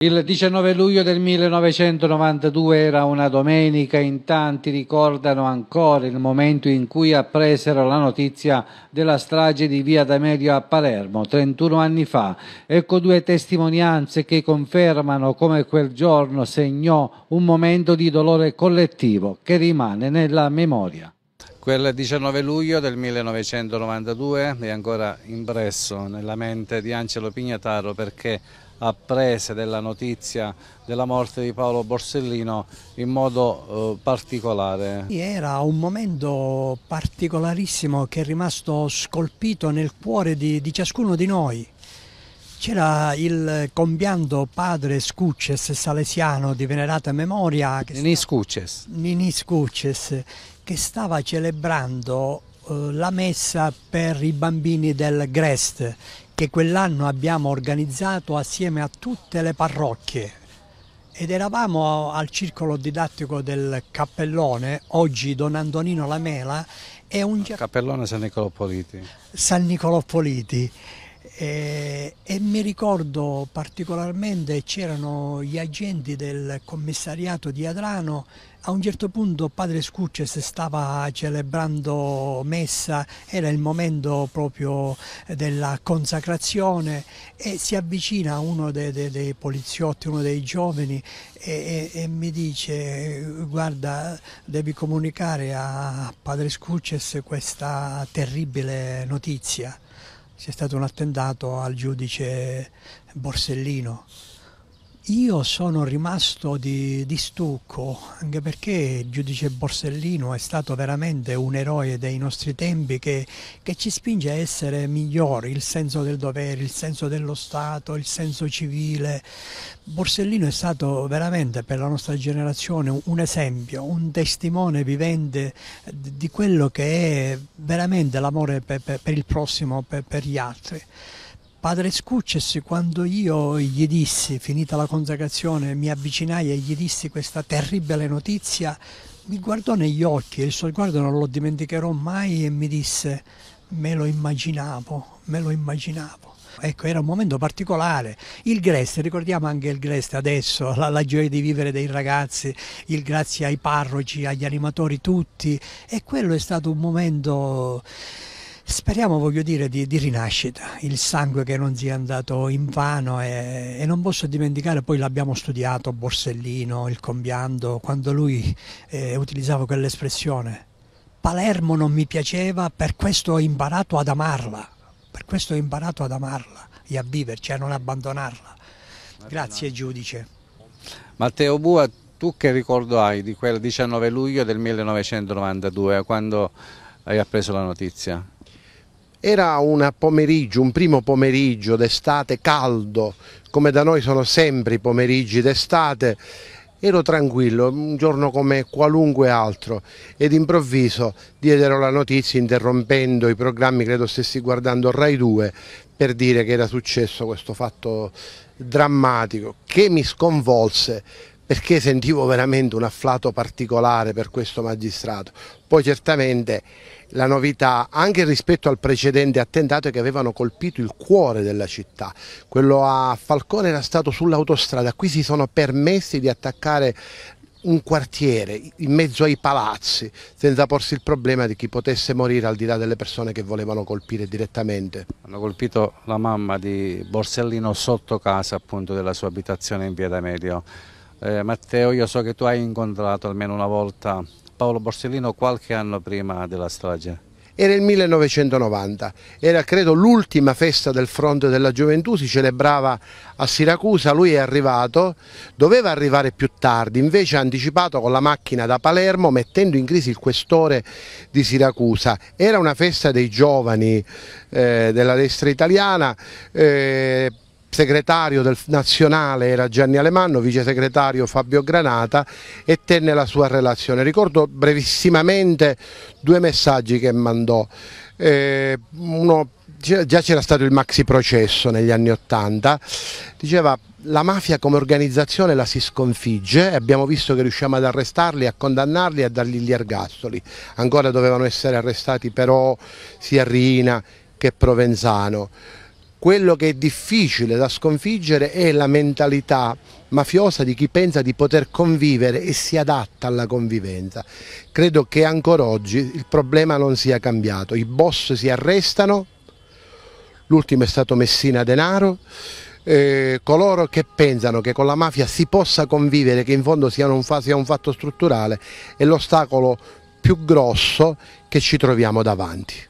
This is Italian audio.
Il 19 luglio del 1992 era una domenica, in tanti ricordano ancora il momento in cui appresero la notizia della strage di Via D'Amelio a Palermo, 31 anni fa. Ecco due testimonianze che confermano come quel giorno segnò un momento di dolore collettivo che rimane nella memoria. Quel 19 luglio del 1992 è ancora impresso nella mente di Angelo Pignataro perché apprese della notizia della morte di Paolo Borsellino in modo eh, particolare. Era un momento particolarissimo che è rimasto scolpito nel cuore di, di ciascuno di noi. C'era il compianto padre Scucces, salesiano di venerata memoria. Nini Scucces. Nini Scucces, che stava celebrando eh, la messa per i bambini del Grest, che quell'anno abbiamo organizzato assieme a tutte le parrocchie ed eravamo al circolo didattico del Cappellone, oggi Don Antonino Lamela è un... Cappellone San Nicolò Politi. San Nicolò Politi. E, eh, e, mi ricordo particolarmente c'erano gli agenti del commissariato di Adrano a un certo punto padre Scucces stava celebrando messa, era il momento proprio della consacrazione e si avvicina uno dei, dei, dei poliziotti, uno dei giovani e, e, e, mi dice guarda devi comunicare a padre Scucces questa terribile notizia, c'è stato un attentato al giudice Borsellino. Io sono rimasto di, di, stucco, anche perché il giudice Borsellino è stato veramente un eroe dei nostri tempi che, che, ci spinge a essere migliori, il senso del dovere, il senso dello Stato, il senso civile. Borsellino è stato veramente per la nostra generazione un esempio, un testimone vivente di quello che è veramente l'amore per, per, per, il prossimo, per, per gli altri. Padre Scucces, quando io gli dissi, finita la consacrazione, mi avvicinai e gli dissi questa terribile notizia, mi guardò negli occhi il suo sguardo non lo dimenticherò mai e mi disse me lo immaginavo, me lo immaginavo. Ecco, era un momento particolare. Il Grest, ricordiamo anche il Grest adesso, la, la, gioia di vivere dei ragazzi, il grazie ai parroci, agli animatori tutti. E quello è stato un momento Speriamo, voglio dire, di, di, rinascita, il sangue che non sia andato in vano e, e non posso dimenticare, poi l'abbiamo studiato Borsellino, il combiando, quando lui eh, utilizzava quell'espressione. Palermo non mi piaceva, per questo ho imparato ad amarla, per questo ho imparato ad amarla e a viverci, cioè a non abbandonarla. Grazie giudice. Matteo Bua, tu che ricordo hai di quel 19 luglio del 1992, quando hai appreso la notizia? Era un pomeriggio, un primo pomeriggio d'estate caldo, come da noi sono sempre i pomeriggi d'estate. Ero tranquillo, un giorno come qualunque altro, ed improvviso diedero la notizia interrompendo i programmi, credo stessi guardando Rai 2, per dire che era successo questo fatto drammatico che mi sconvolse perché sentivo veramente un afflato particolare per questo magistrato. Poi certamente la novità anche rispetto al precedente attentato è che avevano colpito il cuore della città. Quello a Falcone era stato sull'autostrada, qui si sono permessi di attaccare un quartiere in mezzo ai palazzi senza porsi il problema di chi potesse morire al di là delle persone che volevano colpire direttamente. Hanno colpito la mamma di Borsellino sotto casa appunto della sua abitazione in via D'Amelio. Eh, Matteo, io so che tu hai incontrato almeno una volta Paolo Borsellino qualche anno prima della strage. Era il 1990, era credo l'ultima festa del Fronte della Gioventù, si celebrava a Siracusa, lui è arrivato, doveva arrivare più tardi, invece ha anticipato con la macchina da Palermo mettendo in crisi il questore di Siracusa. Era una festa dei giovani eh, della destra italiana. Eh, segretario del nazionale era Gianni Alemanno, vice segretario Fabio Granata e tenne la sua relazione. Ricordo brevissimamente due messaggi che mandò. Eh, uno, già c'era stato il maxi processo negli anni Ottanta, diceva la mafia come organizzazione la si sconfigge, abbiamo visto che riusciamo ad arrestarli, a condannarli e a dargli gli ergastoli. Ancora dovevano essere arrestati però sia Rina che Provenzano quello che è difficile da sconfiggere è la mentalità mafiosa di chi pensa di poter convivere e si adatta alla convivenza. Credo che ancora oggi il problema non sia cambiato, i boss si arrestano, l'ultimo è stato Messina Denaro, eh, coloro che pensano che con la mafia si possa convivere, che in fondo sia un, sia un fatto strutturale, è l'ostacolo più grosso che ci troviamo davanti.